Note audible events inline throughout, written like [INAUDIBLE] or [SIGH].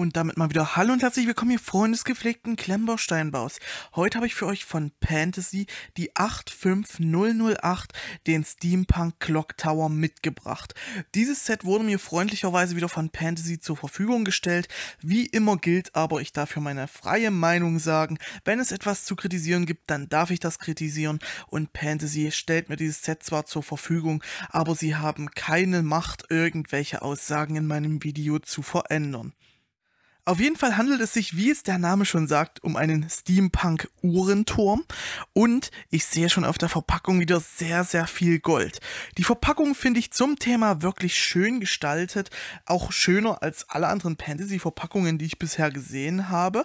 Und damit mal wieder Hallo und herzlich willkommen, ihr Freunde des gepflegten klemmbaustein Heute habe ich für euch von Fantasy die 85008, den Steampunk Clock Tower, mitgebracht. Dieses Set wurde mir freundlicherweise wieder von Fantasy zur Verfügung gestellt. Wie immer gilt aber, ich darf für meine freie Meinung sagen. Wenn es etwas zu kritisieren gibt, dann darf ich das kritisieren. Und Fantasy stellt mir dieses Set zwar zur Verfügung, aber sie haben keine Macht, irgendwelche Aussagen in meinem Video zu verändern. Auf jeden Fall handelt es sich, wie es der Name schon sagt, um einen Steampunk-Uhrenturm und ich sehe schon auf der Verpackung wieder sehr, sehr viel Gold. Die Verpackung finde ich zum Thema wirklich schön gestaltet, auch schöner als alle anderen Fantasy-Verpackungen, die ich bisher gesehen habe.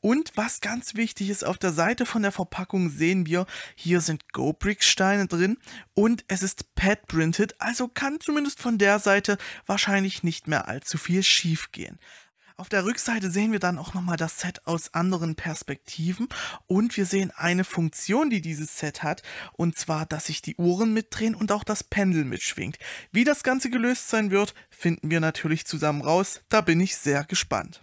Und was ganz wichtig ist, auf der Seite von der Verpackung sehen wir, hier sind Go-Brick-Steine drin und es ist pad-printed, also kann zumindest von der Seite wahrscheinlich nicht mehr allzu viel schief gehen. Auf der Rückseite sehen wir dann auch nochmal das Set aus anderen Perspektiven und wir sehen eine Funktion, die dieses Set hat und zwar, dass sich die Uhren mitdrehen und auch das Pendel mitschwingt. Wie das Ganze gelöst sein wird, finden wir natürlich zusammen raus. Da bin ich sehr gespannt.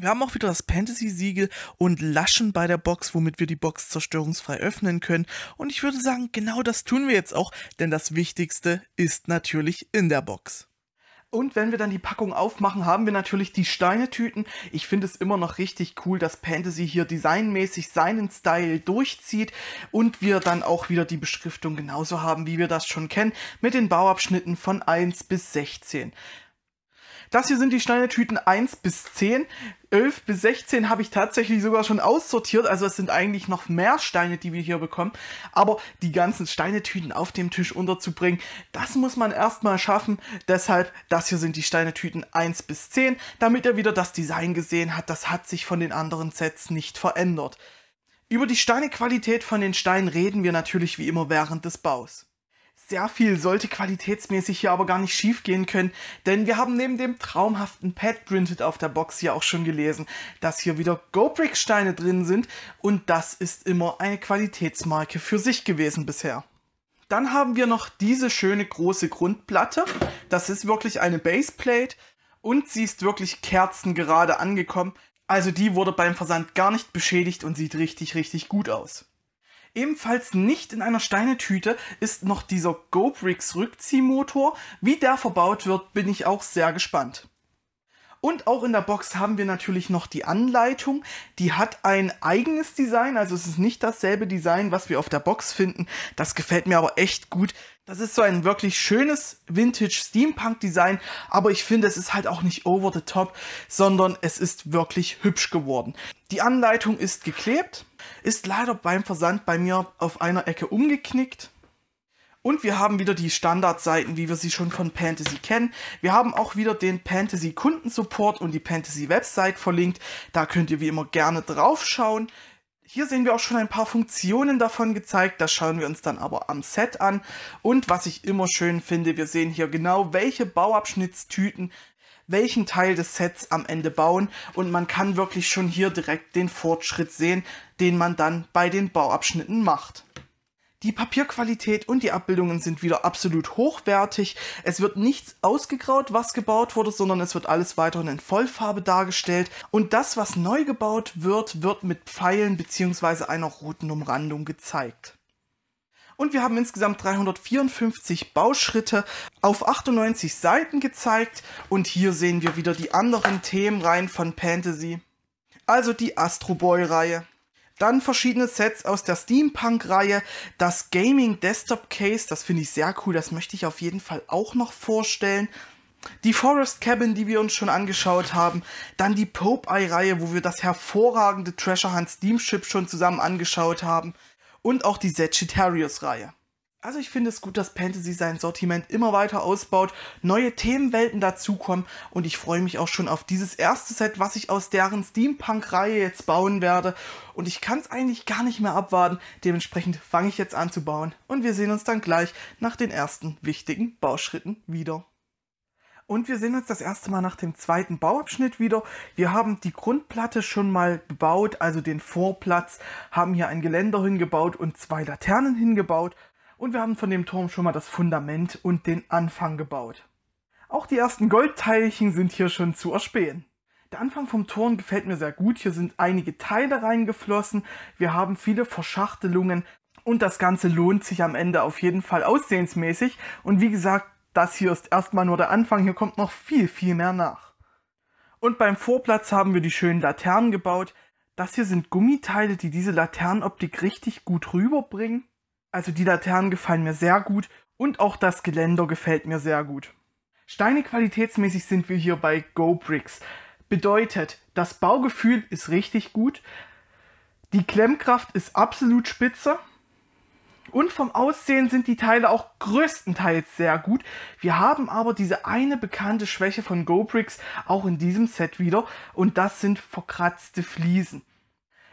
Wir haben auch wieder das Fantasy-Siegel und Laschen bei der Box, womit wir die Box zerstörungsfrei öffnen können. Und ich würde sagen, genau das tun wir jetzt auch, denn das Wichtigste ist natürlich in der Box. Und wenn wir dann die Packung aufmachen, haben wir natürlich die Steinetüten. Ich finde es immer noch richtig cool, dass Fantasy hier designmäßig seinen Style durchzieht und wir dann auch wieder die Beschriftung genauso haben, wie wir das schon kennen, mit den Bauabschnitten von 1 bis 16. Das hier sind die Steinetüten 1 bis 10. 11 bis 16 habe ich tatsächlich sogar schon aussortiert. Also es sind eigentlich noch mehr Steine, die wir hier bekommen. Aber die ganzen Steinetüten auf dem Tisch unterzubringen, das muss man erstmal schaffen. Deshalb, das hier sind die Steinetüten 1 bis 10, damit ihr wieder das Design gesehen habt. Das hat sich von den anderen Sets nicht verändert. Über die Steinequalität von den Steinen reden wir natürlich wie immer während des Baus. Sehr viel sollte qualitätsmäßig hier aber gar nicht schief gehen können, denn wir haben neben dem traumhaften Pad Printed auf der Box hier auch schon gelesen, dass hier wieder GoBrick-Steine drin sind und das ist immer eine Qualitätsmarke für sich gewesen bisher. Dann haben wir noch diese schöne große Grundplatte. Das ist wirklich eine Baseplate und sie ist wirklich kerzengerade angekommen. Also die wurde beim Versand gar nicht beschädigt und sieht richtig, richtig gut aus. Ebenfalls nicht in einer Steinetüte ist noch dieser GoBricks Rückziehmotor. Wie der verbaut wird, bin ich auch sehr gespannt. Und auch in der Box haben wir natürlich noch die Anleitung. Die hat ein eigenes Design, also es ist nicht dasselbe Design, was wir auf der Box finden. Das gefällt mir aber echt gut. Das ist so ein wirklich schönes Vintage Steampunk Design, aber ich finde, es ist halt auch nicht over the top, sondern es ist wirklich hübsch geworden. Die Anleitung ist geklebt ist leider beim Versand bei mir auf einer Ecke umgeknickt. Und wir haben wieder die Standardseiten, wie wir sie schon von Fantasy kennen. Wir haben auch wieder den Fantasy Kundensupport und die Fantasy Website verlinkt. Da könnt ihr wie immer gerne drauf schauen. Hier sehen wir auch schon ein paar Funktionen davon gezeigt. Das schauen wir uns dann aber am Set an. Und was ich immer schön finde, wir sehen hier genau, welche Bauabschnittstüten welchen Teil des Sets am Ende bauen und man kann wirklich schon hier direkt den Fortschritt sehen, den man dann bei den Bauabschnitten macht. Die Papierqualität und die Abbildungen sind wieder absolut hochwertig. Es wird nichts ausgegraut, was gebaut wurde, sondern es wird alles weiterhin in Vollfarbe dargestellt. Und das, was neu gebaut wird, wird mit Pfeilen bzw. einer roten Umrandung gezeigt. Und wir haben insgesamt 354 Bauschritte auf 98 Seiten gezeigt. Und hier sehen wir wieder die anderen Themenreihen von Fantasy. Also die Astro Boy-Reihe. Dann verschiedene Sets aus der Steampunk-Reihe. Das Gaming Desktop Case, das finde ich sehr cool. Das möchte ich auf jeden Fall auch noch vorstellen. Die Forest Cabin, die wir uns schon angeschaut haben, dann die Popeye-Reihe, wo wir das hervorragende Treasure Hunt Steamship schon zusammen angeschaut haben, und auch die Sagittarius-Reihe. Also ich finde es gut, dass Fantasy sein Sortiment immer weiter ausbaut, neue Themenwelten dazukommen und ich freue mich auch schon auf dieses erste Set, was ich aus deren Steampunk-Reihe jetzt bauen werde. Und ich kann es eigentlich gar nicht mehr abwarten, dementsprechend fange ich jetzt an zu bauen und wir sehen uns dann gleich nach den ersten wichtigen Bauschritten wieder. Und wir sehen uns das erste Mal nach dem zweiten Bauabschnitt wieder. Wir haben die Grundplatte schon mal gebaut, also den Vorplatz, haben hier ein Geländer hingebaut und zwei Laternen hingebaut. Und wir haben von dem Turm schon mal das Fundament und den Anfang gebaut. Auch die ersten Goldteilchen sind hier schon zu erspähen. Der Anfang vom Turm gefällt mir sehr gut. Hier sind einige Teile reingeflossen. Wir haben viele Verschachtelungen. Und das Ganze lohnt sich am Ende auf jeden Fall aussehensmäßig. Und wie gesagt, das hier ist erstmal nur der Anfang, hier kommt noch viel, viel mehr nach. Und beim Vorplatz haben wir die schönen Laternen gebaut. Das hier sind Gummiteile, die diese Laternenoptik richtig gut rüberbringen. Also die Laternen gefallen mir sehr gut und auch das Geländer gefällt mir sehr gut. Steine qualitätsmäßig sind wir hier bei GoBricks. Bedeutet, das Baugefühl ist richtig gut, die Klemmkraft ist absolut spitze und vom Aussehen sind die Teile auch größtenteils sehr gut. Wir haben aber diese eine bekannte Schwäche von GoBricks auch in diesem Set wieder und das sind verkratzte Fliesen.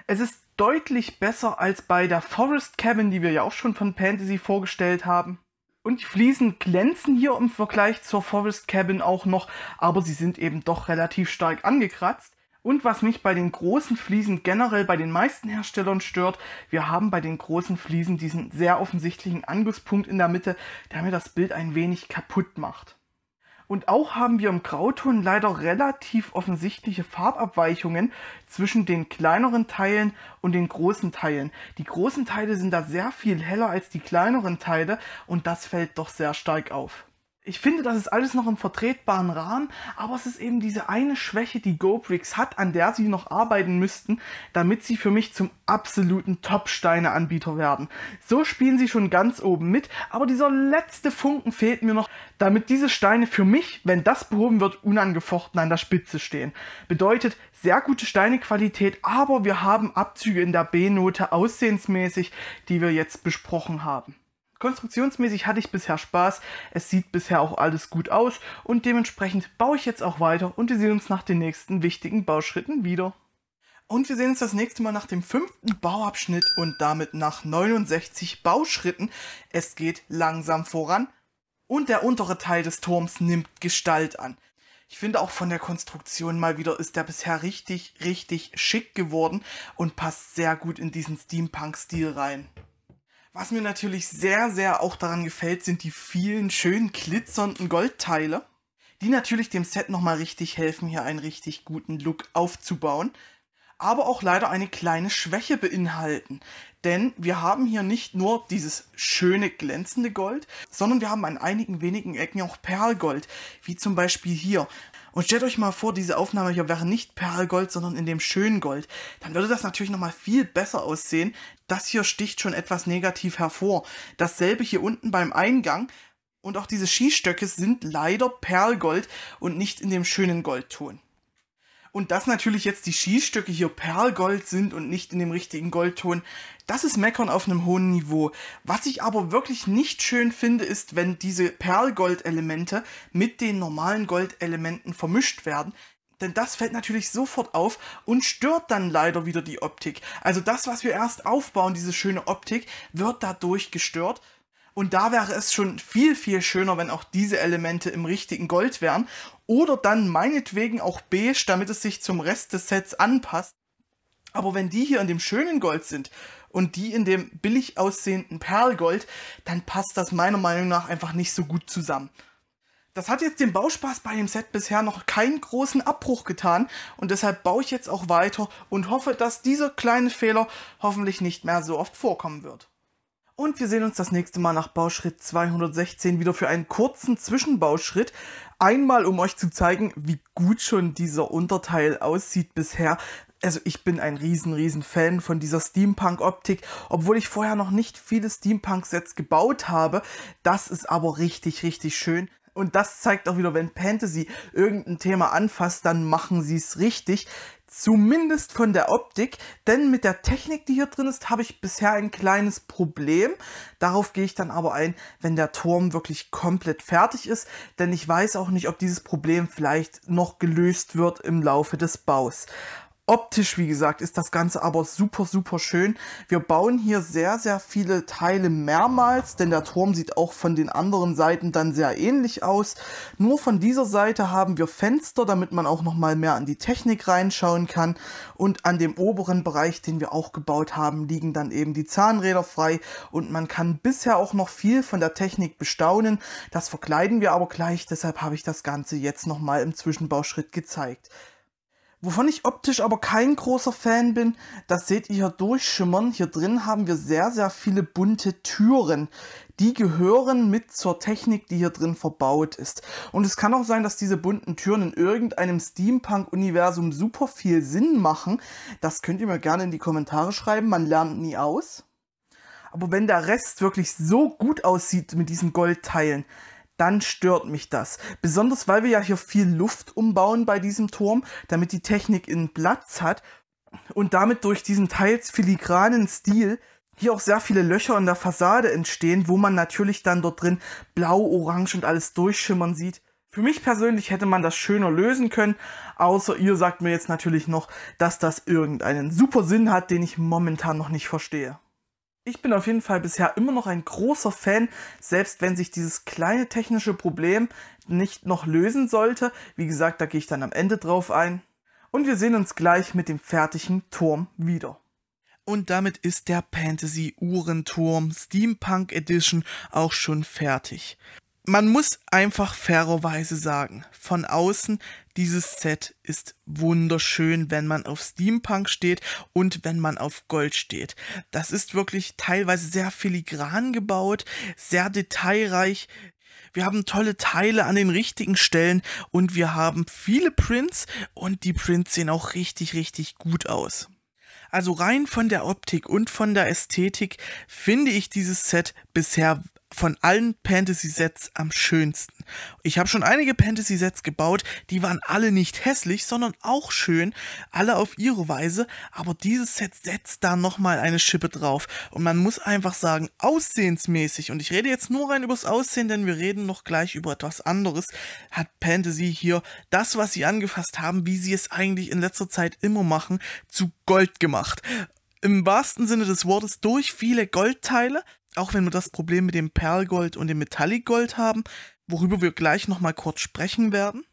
Es ist deutlich besser als bei der Forest Cabin, die wir ja auch schon von Fantasy vorgestellt haben. Und die Fliesen glänzen hier im Vergleich zur Forest Cabin auch noch, aber sie sind eben doch relativ stark angekratzt. Und was mich bei den großen Fliesen generell bei den meisten Herstellern stört, wir haben bei den großen Fliesen diesen sehr offensichtlichen Angusspunkt in der Mitte, der mir das Bild ein wenig kaputt macht. Und auch haben wir im Grauton leider relativ offensichtliche Farbabweichungen zwischen den kleineren Teilen und den großen Teilen. Die großen Teile sind da sehr viel heller als die kleineren Teile und das fällt doch sehr stark auf ich finde, das ist alles noch im vertretbaren Rahmen, aber es ist eben diese eine Schwäche, die GoBricks hat, an der sie noch arbeiten müssten, damit sie für mich zum absoluten Top-Steine-Anbieter werden. So spielen sie schon ganz oben mit, aber dieser letzte Funken fehlt mir noch, damit diese Steine für mich, wenn das behoben wird, unangefochten an der Spitze stehen. Bedeutet, sehr gute Steinequalität, aber wir haben Abzüge in der B-Note aussehensmäßig, die wir jetzt besprochen haben. Konstruktionsmäßig hatte ich bisher Spaß, es sieht bisher auch alles gut aus und dementsprechend baue ich jetzt auch weiter und wir sehen uns nach den nächsten wichtigen Bauschritten wieder. Und wir sehen uns das nächste Mal nach dem fünften Bauabschnitt und damit nach 69 Bauschritten. Es geht langsam voran und der untere Teil des Turms nimmt Gestalt an. Ich finde auch von der Konstruktion mal wieder ist der bisher richtig, richtig schick geworden und passt sehr gut in diesen Steampunk-Stil rein. Was mir natürlich sehr, sehr auch daran gefällt, sind die vielen schönen glitzernden Goldteile, die natürlich dem Set nochmal richtig helfen, hier einen richtig guten Look aufzubauen, aber auch leider eine kleine Schwäche beinhalten. Denn wir haben hier nicht nur dieses schöne glänzende Gold, sondern wir haben an einigen wenigen Ecken auch Perlgold, wie zum Beispiel hier. Und stellt euch mal vor, diese Aufnahme hier wäre nicht Perlgold, sondern in dem schönen Gold. Dann würde das natürlich nochmal viel besser aussehen. Das hier sticht schon etwas negativ hervor. Dasselbe hier unten beim Eingang. Und auch diese Skistöcke sind leider Perlgold und nicht in dem schönen Goldton. Und dass natürlich jetzt die Skistücke hier Perlgold sind und nicht in dem richtigen Goldton, das ist Meckern auf einem hohen Niveau. Was ich aber wirklich nicht schön finde, ist, wenn diese Perlgold-Elemente mit den normalen Goldelementen vermischt werden denn das fällt natürlich sofort auf und stört dann leider wieder die Optik. Also das, was wir erst aufbauen, diese schöne Optik, wird dadurch gestört und da wäre es schon viel, viel schöner, wenn auch diese Elemente im richtigen Gold wären. Oder dann meinetwegen auch beige, damit es sich zum Rest des Sets anpasst. Aber wenn die hier in dem schönen Gold sind und die in dem billig aussehenden Perlgold, dann passt das meiner Meinung nach einfach nicht so gut zusammen. Das hat jetzt den Bauspaß bei dem Set bisher noch keinen großen Abbruch getan und deshalb baue ich jetzt auch weiter und hoffe, dass dieser kleine Fehler hoffentlich nicht mehr so oft vorkommen wird. Und wir sehen uns das nächste Mal nach Bauschritt 216 wieder für einen kurzen Zwischenbauschritt. Einmal, um euch zu zeigen, wie gut schon dieser Unterteil aussieht bisher. Also ich bin ein riesen, riesen Fan von dieser Steampunk-Optik, obwohl ich vorher noch nicht viele Steampunk-Sets gebaut habe. Das ist aber richtig, richtig schön. Und das zeigt auch wieder, wenn Fantasy irgendein Thema anfasst, dann machen sie es richtig. Zumindest von der Optik, denn mit der Technik, die hier drin ist, habe ich bisher ein kleines Problem. Darauf gehe ich dann aber ein, wenn der Turm wirklich komplett fertig ist, denn ich weiß auch nicht, ob dieses Problem vielleicht noch gelöst wird im Laufe des Baus. Optisch, wie gesagt, ist das Ganze aber super, super schön. Wir bauen hier sehr, sehr viele Teile mehrmals, denn der Turm sieht auch von den anderen Seiten dann sehr ähnlich aus. Nur von dieser Seite haben wir Fenster, damit man auch nochmal mehr an die Technik reinschauen kann. Und an dem oberen Bereich, den wir auch gebaut haben, liegen dann eben die Zahnräder frei. Und man kann bisher auch noch viel von der Technik bestaunen. Das verkleiden wir aber gleich, deshalb habe ich das Ganze jetzt nochmal im Zwischenbauschritt gezeigt. Wovon ich optisch aber kein großer Fan bin, das seht ihr hier durchschimmern. Hier drin haben wir sehr, sehr viele bunte Türen. Die gehören mit zur Technik, die hier drin verbaut ist. Und es kann auch sein, dass diese bunten Türen in irgendeinem Steampunk-Universum super viel Sinn machen. Das könnt ihr mir gerne in die Kommentare schreiben. Man lernt nie aus. Aber wenn der Rest wirklich so gut aussieht mit diesen Goldteilen, dann stört mich das. Besonders weil wir ja hier viel Luft umbauen bei diesem Turm, damit die Technik in Platz hat und damit durch diesen teils filigranen Stil hier auch sehr viele Löcher in der Fassade entstehen, wo man natürlich dann dort drin blau, orange und alles durchschimmern sieht. Für mich persönlich hätte man das schöner lösen können, außer ihr sagt mir jetzt natürlich noch, dass das irgendeinen super Sinn hat, den ich momentan noch nicht verstehe ich bin auf jeden Fall bisher immer noch ein großer Fan, selbst wenn sich dieses kleine technische Problem nicht noch lösen sollte. Wie gesagt, da gehe ich dann am Ende drauf ein. Und wir sehen uns gleich mit dem fertigen Turm wieder. Und damit ist der Fantasy Uhrenturm Steampunk Edition auch schon fertig man muss einfach fairerweise sagen, von außen, dieses Set ist wunderschön, wenn man auf Steampunk steht und wenn man auf Gold steht. Das ist wirklich teilweise sehr filigran gebaut, sehr detailreich. Wir haben tolle Teile an den richtigen Stellen und wir haben viele Prints und die Prints sehen auch richtig, richtig gut aus. Also rein von der Optik und von der Ästhetik finde ich dieses Set bisher von allen Fantasy-Sets am schönsten. Ich habe schon einige Fantasy-Sets gebaut, die waren alle nicht hässlich, sondern auch schön, alle auf ihre Weise, aber dieses Set setzt da nochmal eine Schippe drauf. Und man muss einfach sagen, aussehensmäßig, und ich rede jetzt nur rein übers Aussehen, denn wir reden noch gleich über etwas anderes, hat Fantasy hier das, was sie angefasst haben, wie sie es eigentlich in letzter Zeit immer machen, zu Gold gemacht im wahrsten Sinne des Wortes durch viele Goldteile, auch wenn wir das Problem mit dem Perlgold und dem Metallicgold haben, worüber wir gleich nochmal kurz sprechen werden.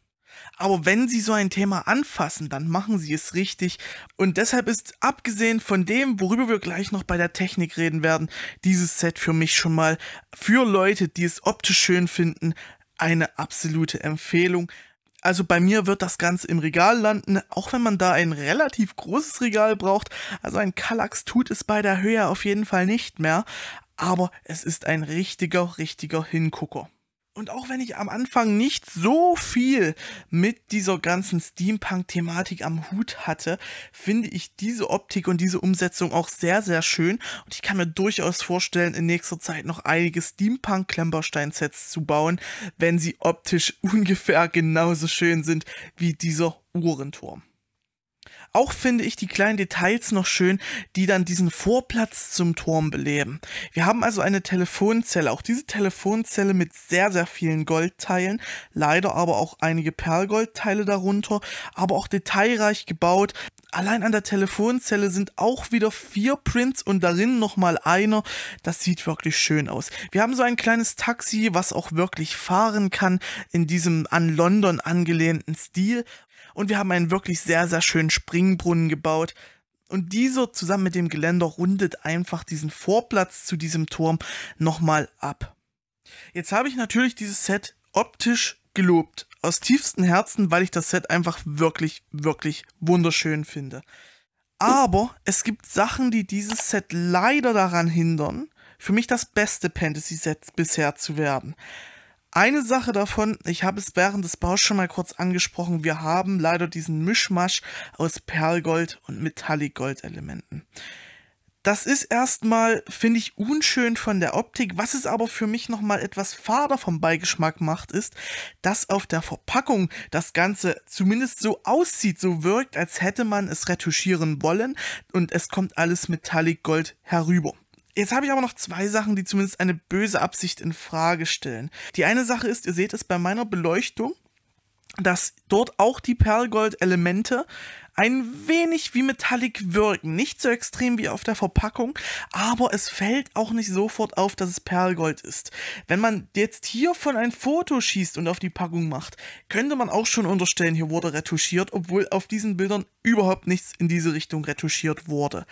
Aber wenn Sie so ein Thema anfassen, dann machen Sie es richtig. Und deshalb ist, abgesehen von dem, worüber wir gleich noch bei der Technik reden werden, dieses Set für mich schon mal für Leute, die es optisch schön finden, eine absolute Empfehlung. Also bei mir wird das Ganze im Regal landen, auch wenn man da ein relativ großes Regal braucht. Also ein Kallax tut es bei der Höhe auf jeden Fall nicht mehr aber es ist ein richtiger, richtiger Hingucker. Und auch wenn ich am Anfang nicht so viel mit dieser ganzen Steampunk-Thematik am Hut hatte, finde ich diese Optik und diese Umsetzung auch sehr, sehr schön. Und ich kann mir durchaus vorstellen, in nächster Zeit noch einige Steampunk-Klemperstein-Sets zu bauen, wenn sie optisch [LAUGHS] ungefähr genauso schön sind wie dieser Uhrenturm. Auch finde ich die kleinen Details noch schön, die dann diesen Vorplatz zum Turm beleben. Wir haben also eine Telefonzelle. Auch diese Telefonzelle mit sehr, sehr vielen Goldteilen. Leider aber auch einige Perlgoldteile darunter. Aber auch detailreich gebaut. Allein an der Telefonzelle sind auch wieder vier Prints und darin nochmal einer. Das sieht wirklich schön aus. Wir haben so ein kleines Taxi, was auch wirklich fahren kann, in diesem an London angelehnten Stil, und wir haben einen wirklich sehr, sehr schönen Springbrunnen gebaut. Und dieser zusammen mit dem Geländer rundet einfach diesen Vorplatz zu diesem Turm nochmal ab. Jetzt habe ich natürlich dieses Set optisch gelobt. Aus tiefstem Herzen, weil ich das Set einfach wirklich, wirklich wunderschön finde. Aber es gibt Sachen, die dieses Set leider daran hindern, für mich das beste Fantasy-Set bisher zu werden. Eine Sache davon, ich habe es während des Baus schon mal kurz angesprochen, wir haben leider diesen Mischmasch aus Perlgold und metallic elementen Das ist erstmal, finde ich, unschön von der Optik. Was es aber für mich nochmal etwas fader vom Beigeschmack macht, ist, dass auf der Verpackung das Ganze zumindest so aussieht, so wirkt, als hätte man es retuschieren wollen und es kommt alles Metallic Gold herüber. Jetzt habe ich aber noch zwei Sachen, die zumindest eine böse Absicht in Frage stellen. Die eine Sache ist, ihr seht es bei meiner Beleuchtung, dass dort auch die Perlgold-Elemente ein wenig wie Metallic wirken. Nicht so extrem wie auf der Verpackung, aber es fällt auch nicht sofort auf, dass es Perlgold ist. Wenn man jetzt hier von ein Foto schießt und auf die Packung macht, könnte man auch schon unterstellen, hier wurde retuschiert, obwohl auf diesen Bildern überhaupt nichts in diese Richtung retuschiert wurde.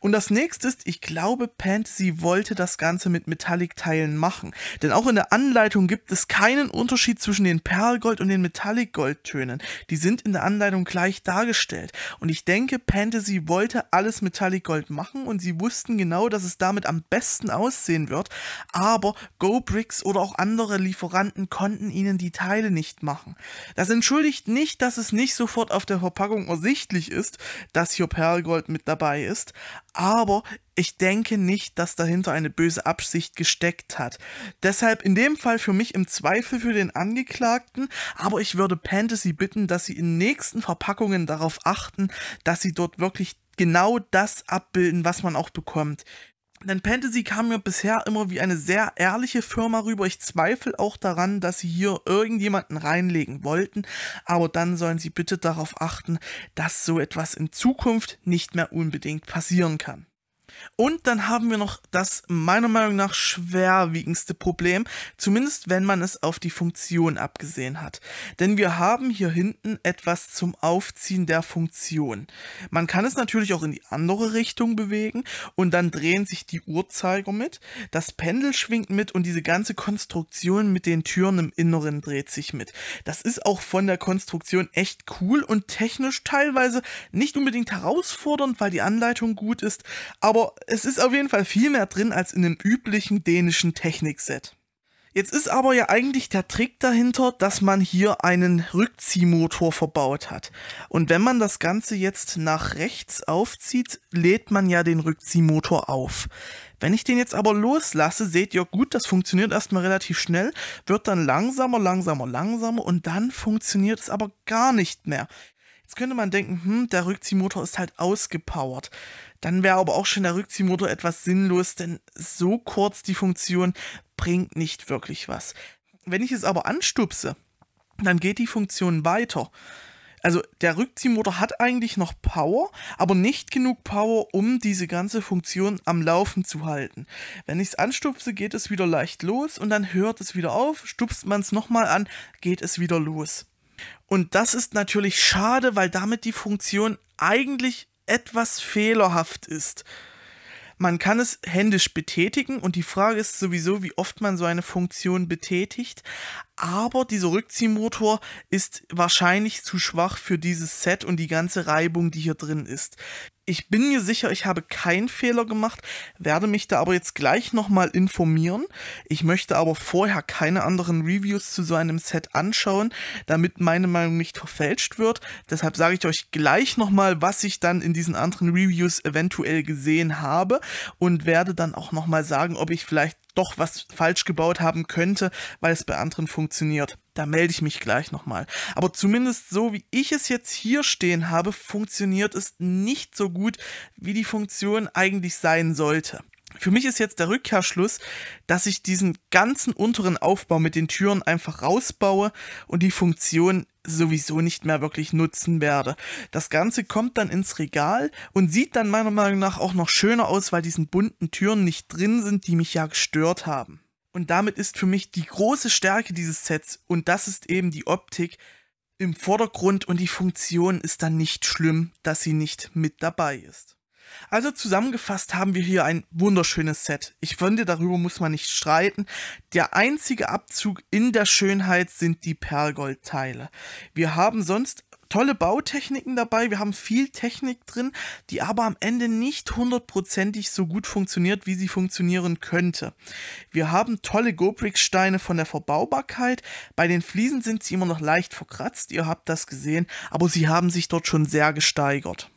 Und das nächste ist, ich glaube, Pantasy wollte das Ganze mit Metallic-Teilen machen. Denn auch in der Anleitung gibt es keinen Unterschied zwischen den Perlgold- und den Metallic-Goldtönen. Die sind in der Anleitung gleich dargestellt. Gold. Und ich denke, Fantasy wollte alles Metallic Gold machen und sie wussten genau, dass es damit am besten aussehen wird. Aber GoBricks oder auch andere Lieferanten konnten ihnen die Teile nicht machen. Das entschuldigt nicht, dass es nicht sofort auf der Verpackung ersichtlich ist, dass hier Perlgold mit dabei ist. Aber ich denke nicht, dass dahinter eine böse Absicht gesteckt hat. Deshalb in dem Fall für mich im Zweifel für den Angeklagten, aber ich würde Fantasy bitten, dass sie in nächsten Verpackungen darauf achten, dass sie dort wirklich genau das abbilden, was man auch bekommt. Denn Fantasy kam mir bisher immer wie eine sehr ehrliche Firma rüber. Ich zweifle auch daran, dass sie hier irgendjemanden reinlegen wollten. Aber dann sollen sie bitte darauf achten, dass so etwas in Zukunft nicht mehr unbedingt passieren kann. Und dann haben wir noch das meiner Meinung nach schwerwiegendste Problem, zumindest wenn man es auf die Funktion abgesehen hat. Denn wir haben hier hinten etwas zum Aufziehen der Funktion. Man kann es natürlich auch in die andere Richtung bewegen und dann drehen sich die Uhrzeiger mit, das Pendel schwingt mit und diese ganze Konstruktion mit den Türen im Inneren dreht sich mit. Das ist auch von der Konstruktion echt cool und technisch teilweise nicht unbedingt herausfordernd, weil die Anleitung gut ist, aber es ist auf jeden Fall viel mehr drin als in dem üblichen dänischen Technikset. Jetzt ist aber ja eigentlich der Trick dahinter, dass man hier einen Rückziehmotor verbaut hat. Und wenn man das Ganze jetzt nach rechts aufzieht, lädt man ja den Rückziehmotor auf. Wenn ich den jetzt aber loslasse, seht ihr gut, das funktioniert erstmal relativ schnell, wird dann langsamer, langsamer, langsamer und dann funktioniert es aber gar nicht mehr. Jetzt könnte man denken, hm, der Rückziehmotor ist halt ausgepowert. Dann wäre aber auch schon der Rückziehmotor etwas sinnlos, denn so kurz die Funktion bringt nicht wirklich was. Wenn ich es aber anstupse, dann geht die Funktion weiter. Also der Rückziehmotor hat eigentlich noch Power, aber nicht genug Power, um diese ganze Funktion am Laufen zu halten. Wenn ich es anstupse, geht es wieder leicht los und dann hört es wieder auf. Stupst man es nochmal an, geht es wieder los. Und das ist natürlich schade, weil damit die Funktion eigentlich etwas fehlerhaft ist. Man kann es händisch betätigen und die Frage ist sowieso, wie oft man so eine Funktion betätigt aber dieser Rückziehmotor ist wahrscheinlich zu schwach für dieses Set und die ganze Reibung, die hier drin ist. Ich bin mir sicher, ich habe keinen Fehler gemacht, werde mich da aber jetzt gleich nochmal informieren. Ich möchte aber vorher keine anderen Reviews zu so einem Set anschauen, damit meine Meinung nicht verfälscht wird. Deshalb sage ich euch gleich nochmal, was ich dann in diesen anderen Reviews eventuell gesehen habe und werde dann auch nochmal sagen, ob ich vielleicht doch was falsch gebaut haben könnte, weil es bei anderen funktioniert. Da melde ich mich gleich nochmal. Aber zumindest so, wie ich es jetzt hier stehen habe, funktioniert es nicht so gut, wie die Funktion eigentlich sein sollte. Für mich ist jetzt der Rückkehrschluss, dass ich diesen ganzen unteren Aufbau mit den Türen einfach rausbaue und die Funktion sowieso nicht mehr wirklich nutzen werde. Das Ganze kommt dann ins Regal und sieht dann meiner Meinung nach auch noch schöner aus, weil diesen bunten Türen nicht drin sind, die mich ja gestört haben. Und damit ist für mich die große Stärke dieses Sets und das ist eben die Optik im Vordergrund und die Funktion ist dann nicht schlimm, dass sie nicht mit dabei ist. Also zusammengefasst haben wir hier ein wunderschönes Set. Ich finde, darüber muss man nicht streiten. Der einzige Abzug in der Schönheit sind die Perlgoldteile. Wir haben sonst tolle Bautechniken dabei, wir haben viel Technik drin, die aber am Ende nicht hundertprozentig so gut funktioniert, wie sie funktionieren könnte. Wir haben tolle Gobrick-Steine von der Verbaubarkeit, bei den Fliesen sind sie immer noch leicht verkratzt, ihr habt das gesehen, aber sie haben sich dort schon sehr gesteigert.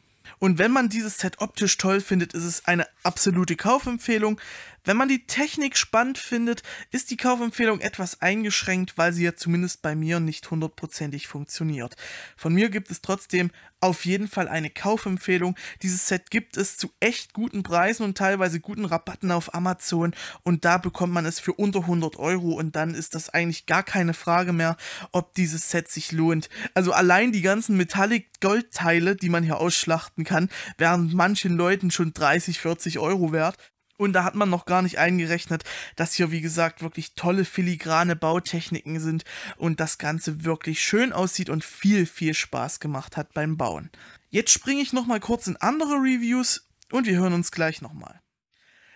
Und wenn man dieses Set optisch toll findet, ist es eine absolute Kaufempfehlung. Wenn man die Technik spannend findet, ist die Kaufempfehlung etwas eingeschränkt, weil sie ja zumindest bei mir nicht hundertprozentig funktioniert. Von mir gibt es trotzdem auf jeden Fall eine Kaufempfehlung. Dieses Set gibt es zu echt guten Preisen und teilweise guten Rabatten auf Amazon und da bekommt man es für unter 100 Euro und dann ist das eigentlich gar keine Frage mehr, ob dieses Set sich lohnt. Also allein die ganzen Metallic Goldteile, die man hier ausschlachten kann, wären manchen Leuten schon 30, 40 Euro wert. Und da hat man noch gar nicht eingerechnet, dass hier, wie gesagt, wirklich tolle filigrane Bautechniken sind und das Ganze wirklich schön aussieht und viel, viel Spaß gemacht hat beim Bauen. Jetzt springe ich nochmal kurz in andere Reviews und wir hören uns gleich nochmal.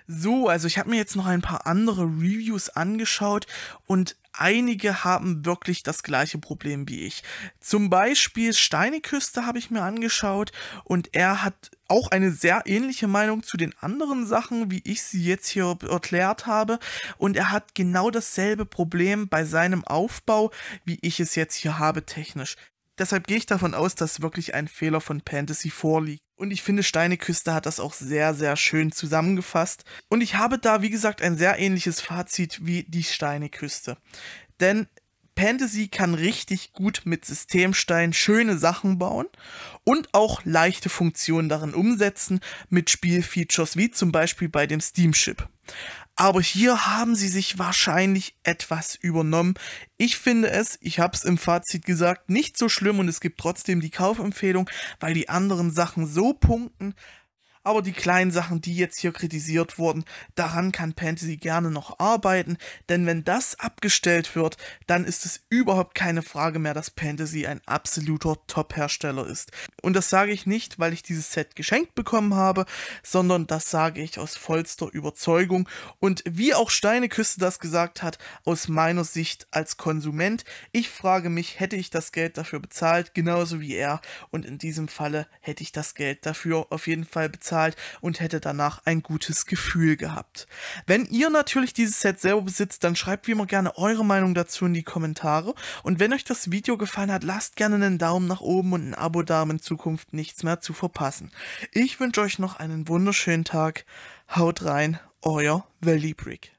So, also ich habe mir jetzt noch ein paar andere Reviews angeschaut und einige haben wirklich das gleiche Problem wie ich. Zum Beispiel Steineküste habe ich mir angeschaut und er hat auch eine sehr ähnliche Meinung zu den anderen Sachen, wie ich sie jetzt hier erklärt habe. Und er hat genau dasselbe Problem bei seinem Aufbau, wie ich es jetzt hier habe technisch. Deshalb gehe ich davon aus, dass wirklich ein Fehler von Fantasy vorliegt. Und ich finde, Steineküste hat das auch sehr, sehr schön zusammengefasst. Und ich habe da, wie gesagt, ein sehr ähnliches Fazit wie die Steineküste. Denn Fantasy kann richtig gut mit Systemsteinen schöne Sachen bauen und auch leichte Funktionen darin umsetzen mit Spielfeatures wie zum Beispiel bei dem Steamship. Aber hier haben sie sich wahrscheinlich etwas übernommen. Ich finde es, ich habe es im Fazit gesagt, nicht so schlimm und es gibt trotzdem die Kaufempfehlung, weil die anderen Sachen so punkten, aber die kleinen Sachen, die jetzt hier kritisiert wurden, daran kann Fantasy gerne noch arbeiten, denn wenn das abgestellt wird, dann ist es überhaupt keine Frage mehr, dass Fantasy ein absoluter Top-Hersteller ist. Und das sage ich nicht, weil ich dieses Set geschenkt bekommen habe, sondern das sage ich aus vollster Überzeugung und wie auch Steineküste das gesagt hat, aus meiner Sicht als Konsument. Ich frage mich, hätte ich das Geld dafür bezahlt, genauso wie er und in diesem Falle hätte ich das Geld dafür auf jeden Fall bezahlt bezahlt und hätte danach ein gutes Gefühl gehabt. Wenn ihr natürlich dieses Set selber besitzt, dann schreibt wie immer gerne eure Meinung dazu in die Kommentare. Und wenn euch das Video gefallen hat, lasst gerne einen Daumen nach oben und ein Abo da, um in Zukunft nichts mehr zu verpassen. Ich wünsche euch noch einen wunderschönen Tag. Haut rein, euer Valley Brick.